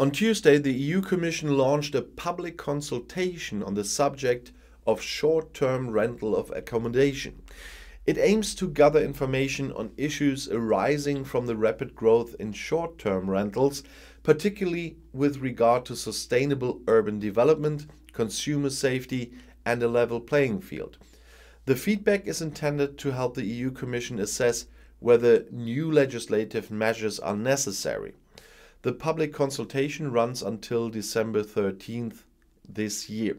On Tuesday, the EU Commission launched a public consultation on the subject of short term rental of accommodation. It aims to gather information on issues arising from the rapid growth in short term rentals, particularly with regard to sustainable urban development, consumer safety, and a level playing field. The feedback is intended to help the EU Commission assess whether new legislative measures are necessary. The public consultation runs until December 13th this year.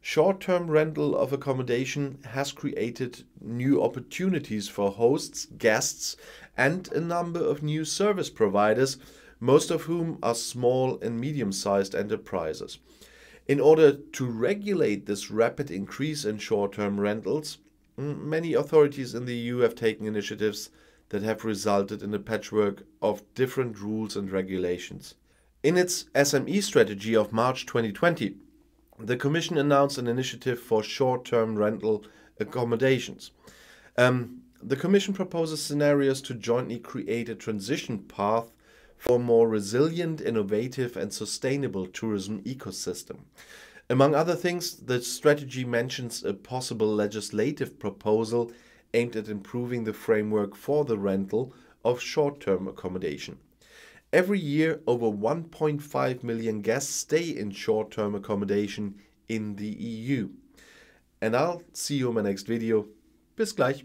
Short term rental of accommodation has created new opportunities for hosts, guests, and a number of new service providers, most of whom are small and medium sized enterprises. In order to regulate this rapid increase in short term rentals, many authorities in the EU have taken initiatives that have resulted in a patchwork of different rules and regulations. In its SME strategy of March 2020, the Commission announced an initiative for short term rental accommodations. Um, the Commission proposes scenarios to jointly create a transition path for a more resilient, innovative, and sustainable tourism ecosystem. Among other things, the strategy mentions a possible legislative proposal aimed at improving the framework for the rental of short term accommodation. Every year, over 1.5 million guests stay in short term accommodation in the EU. And I'll see you in my next video. Bis gleich.